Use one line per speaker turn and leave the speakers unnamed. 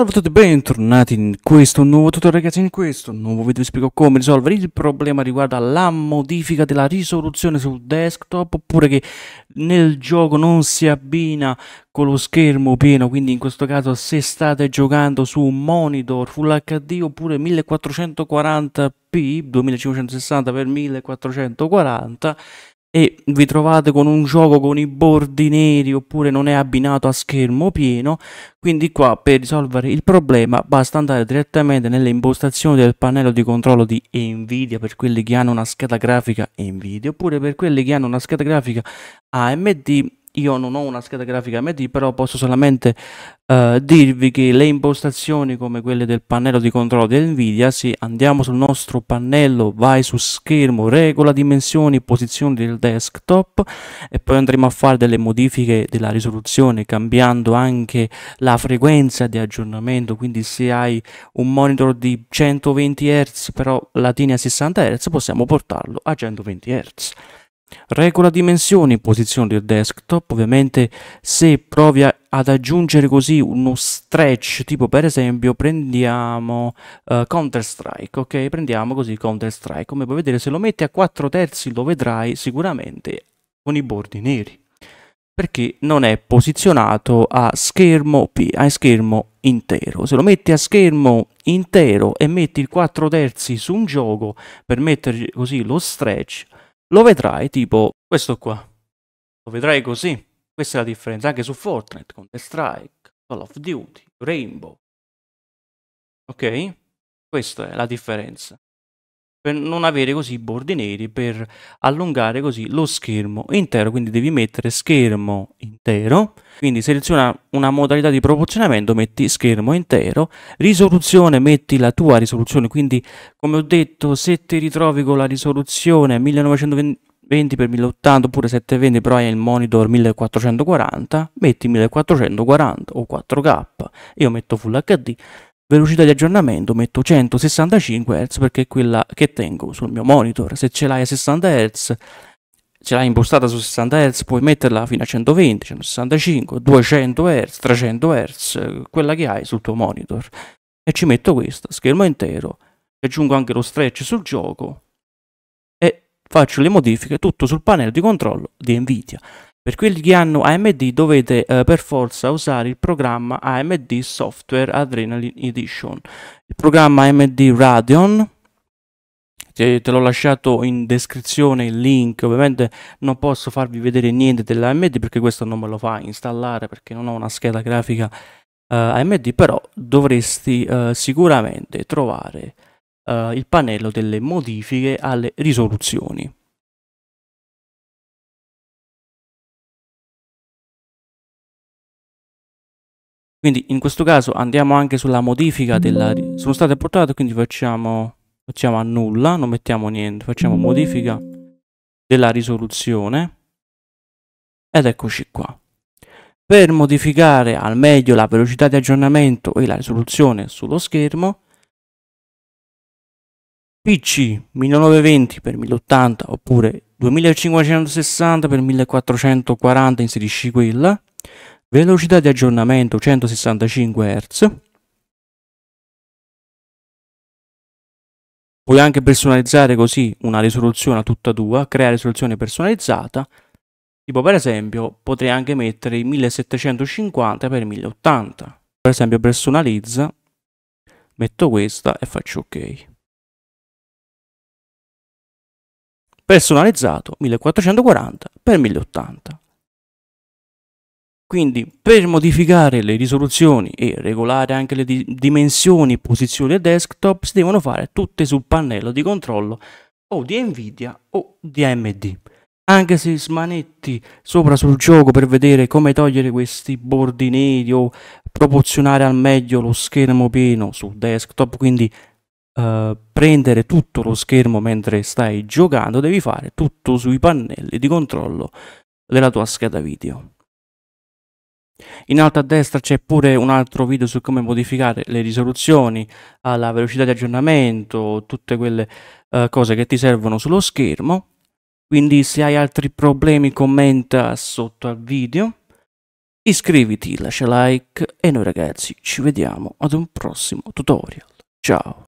Salve a tutti e bentornati in questo nuovo tutorial ragazzi, in questo nuovo video vi spiego come risolvere il problema riguardo alla modifica della risoluzione sul desktop oppure che nel gioco non si abbina con lo schermo pieno, quindi in questo caso se state giocando su un monitor Full HD oppure 1440p 2560x1440 e vi trovate con un gioco con i bordi neri oppure non è abbinato a schermo pieno, quindi qua per risolvere il problema basta andare direttamente nelle impostazioni del pannello di controllo di Nvidia per quelli che hanno una scheda grafica Nvidia oppure per quelli che hanno una scheda grafica AMD io non ho una scheda grafica AMD, però posso solamente eh, dirvi che le impostazioni come quelle del pannello di controllo di Nvidia, se andiamo sul nostro pannello, vai su schermo, regola dimensioni, posizioni del desktop e poi andremo a fare delle modifiche della risoluzione cambiando anche la frequenza di aggiornamento, quindi se hai un monitor di 120 Hz però la tieni a 60 Hz possiamo portarlo a 120 Hz. Regola dimensioni e posizione del desktop, ovviamente se provi ad aggiungere così uno stretch, tipo per esempio prendiamo uh, eh, Counter Strike, ok? Prendiamo così Counter Strike, come puoi vedere se lo metti a 4 terzi lo vedrai sicuramente con i bordi neri, perché non è posizionato a schermo, a schermo intero. Se lo metti a schermo intero e metti il 4 terzi su un gioco per mettere così lo stretch, lo vedrai tipo questo qua. Lo vedrai così. Questa è la differenza anche su Fortnite, Counter Strike, Call of Duty, Rainbow. Ok? Questa è la differenza. Per non avere così i bordi neri, per allungare così lo schermo intero. Quindi devi mettere schermo intero quindi seleziona una modalità di proporzionamento, metti schermo intero, risoluzione, metti la tua risoluzione, quindi come ho detto se ti ritrovi con la risoluzione 1920 x 1080 oppure 720 però hai il monitor 1440 metti 1440 o 4k io metto full hd velocità di aggiornamento metto 165 Hz perché è quella che tengo sul mio monitor se ce l'hai a 60 Hz ce l'hai impostata su 60 Hz, puoi metterla fino a 120, 165, 200 Hz, 300 Hz, quella che hai sul tuo monitor. E ci metto questo, schermo intero, aggiungo anche lo stretch sul gioco e faccio le modifiche tutto sul pannello di controllo di Nvidia. Per quelli che hanno AMD dovete eh, per forza usare il programma AMD Software Adrenaline Edition, il programma AMD Radeon te, l'ho lasciato in descrizione il link, ovviamente non posso farvi vedere niente dell'AMD perché questo non me lo fa installare perché non ho una scheda grafica uh, eh, AMD, però dovresti uh, sicuramente trovare uh, il pannello delle modifiche alle risoluzioni. Quindi in questo caso andiamo anche sulla modifica della... sono state apportate, quindi facciamo facciamo annulla, non mettiamo niente, facciamo modifica della risoluzione ed eccoci qua. Per modificare al meglio la velocità di aggiornamento e la risoluzione sullo schermo, PC 1920x1080 oppure 2560x1440 inserisci quella, velocità di aggiornamento 165 Hz, Puoi anche personalizzare così una risoluzione a tutta tua, creare risoluzione personalizzata. Tipo per esempio potrei anche mettere i 1750x1080. Per esempio personalizza, metto questa e faccio ok. Personalizzato 1440x1080. Quindi per modificare le risoluzioni e regolare anche le di dimensioni e posizioni del desktop si devono fare tutte sul pannello di controllo o di Nvidia o di AMD. Anche se smanetti sopra sul gioco per vedere come togliere questi bordi neri o proporzionare al meglio lo schermo pieno sul desktop, quindi eh, prendere tutto lo schermo mentre stai giocando, devi fare tutto sui pannelli di controllo della tua scheda video. In alto a destra c'è pure un altro video su come modificare le risoluzioni, la velocità di aggiornamento, tutte quelle uh, cose che ti servono sullo schermo. Quindi se hai altri problemi commenta sotto al video. Iscriviti, lascia like e noi ragazzi ci vediamo ad un prossimo tutorial. Ciao!